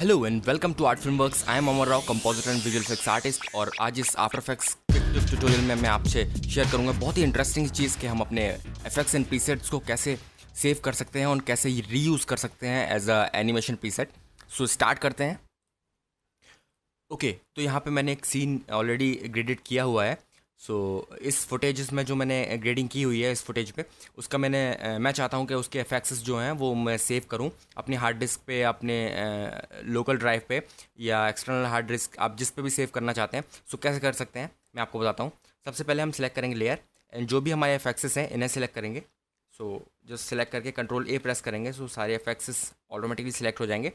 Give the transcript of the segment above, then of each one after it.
Hello and welcome to art film work I am Amar Rao compositor and visual effects artist और आज इस after effects tutorial में मैं आपसे शेयर करूंगा बहुत ही इंटरेस्टिंग चीज़ कि हम अपने इफेक्ट्स एंड प्रीसेट्स को कैसे सेव कर सकते हैं और कैसे रीयूज़ कर सकते हैं as a animation preset so start करते हैं ओके okay, तो यहाँ पे मैंने एक सीन ऑलरेडी ग्रेडिट किया हुआ है सो so, इस फुटेज में जो मैंने ग्रेडिंग की हुई है इस फुटेज पे उसका मैंने मैं चाहता हूँ कि उसके एफेक्ट्स जो हैं वो मैं सेव करूँ अपने हार्ड डिस्क पे अपने लोकल ड्राइव पे या एक्सटर्नल हार्ड डिस्क आप जिस पे भी सेव करना चाहते हैं सो so, कैसे कर सकते हैं मैं आपको बताता हूँ सबसे पहले हम सिलेक्ट करेंगे लेयर एंड जो भी हमारे एफेक्सेस हैं इन्हें सेलेक्ट करेंगे सो जस्ट सेलेक्ट करके कंट्रोल ए प्रेस करेंगे सो so, सारे एफेक्सेस ऑटोमेटिकली सिलेक्ट हो जाएंगे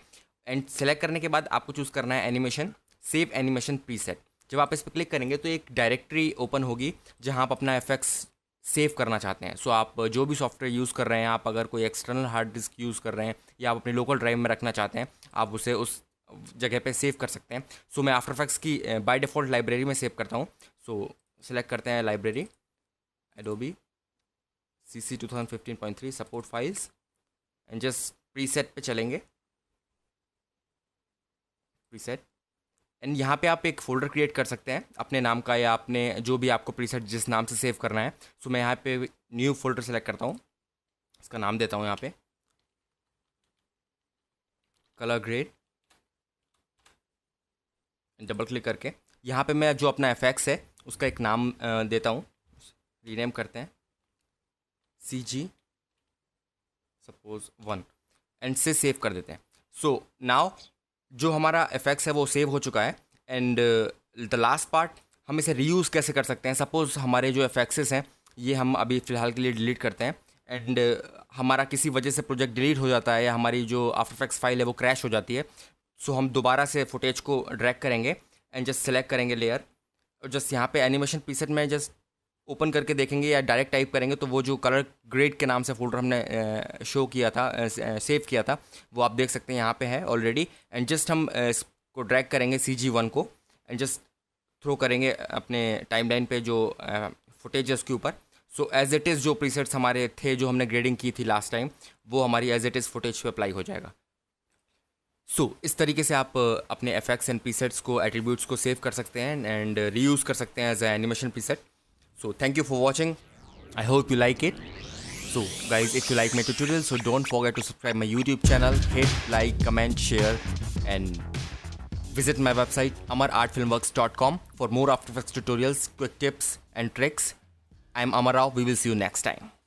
एंड सेलेक्ट करने के बाद आपको चूज़ करना है एनिमेशन सेव एनिमेशन सेट जब आप इस पर क्लिक करेंगे तो एक डायरेक्टरी ओपन होगी जहाँ आप अपना एफेक्ट्स सेव करना चाहते हैं सो आप जो भी सॉफ्टवेयर यूज़ कर रहे हैं आप अगर कोई एक्सटर्नल हार्ड डिस्क यूज़ कर रहे हैं या आप अपने लोकल ड्राइव में रखना चाहते हैं आप उसे उस जगह पे सेव कर सकते हैं सो मैं आफ्टर इफेक्ट्स की बाय डिफ़ॉल्ट लाइब्रेरी में सेव करता हूँ सो सेलेक्ट करते हैं library Adobe C C two thousand fifteen point three support files and just preset पे चलेंगे प्रीसेट एंड यहाँ पे आप एक फोल्डर क्रिएट कर सकते हैं अपने नाम का या अपने जो भी आपको प्रीसेट जिस नाम से सेव करना है सो मैं यहाँ पे न्यू फोल्डर सेलेक्ट करता हूँ इसका नाम देता हूँ यहाँ पे कलर ग्रेड डबल क्लिक करके यहाँ पे मैं जो अपना एफ है उसका एक नाम देता हूँ रीनेम करते हैं C G suppose one and से सेव कर देते हैं सो नाउ जो हमारा इफेक्ट्स है वो सेव हो चुका है एंड द लास्ट पार्ट हम इसे रीयूज़ कैसे कर सकते हैं सपोज़ हमारे जो इफेक्ट्स हैं ये हम अभी फ़िलहाल के लिए डिलीट करते हैं एंड uh, हमारा किसी वजह से प्रोजेक्ट डिलीट हो जाता है या हमारी जो आफ्टर इफेक्ट्स फाइल है वो क्रैश हो जाती है सो so, हम दोबारा से फुटेज को ड्रैग करेंगे एंड जस्ट सेलेक्ट करेंगे लेयर और जस्ट यहाँ पे एनिमेशन पीसेट में जस्ट ओपन करके देखेंगे या डायरेक्ट टाइप करेंगे तो वो जो कलर ग्रेड के नाम से फोल्डर हमने शो किया था सेव किया था वो आप देख सकते हैं यहाँ पे है ऑलरेडी एंड जस्ट हम इसको ड्रैग करेंगे सी जी वन को एंड जस्ट थ्रो करेंगे अपने टाइमलाइन पे जो फुटेजेस के ऊपर सो एज इट इज़ जो प्रीसेट्स हमारे थे जो हमने ग्रेडिंग की थी लास्ट टाइम वो हमारी एज इट इज़ फुटेज पे अप्लाई हो जाएगा सो so, इस तरीके से आप अपने एफेक्ट्स एंड प्रीसेट्स को एट्रीब्यूट्स को सेव कर सकते हैं एंड रीयूज़ कर सकते हैं as a animation preset So thank you for watching. I hope you like it. So guys, if you like my tutorial, so don't forget to subscribe my YouTube channel, hit like, comment, share and visit my website amarartfilmworks.com for more After Effects tutorials, quick tips and tricks. I'm Amara, we will see you next time.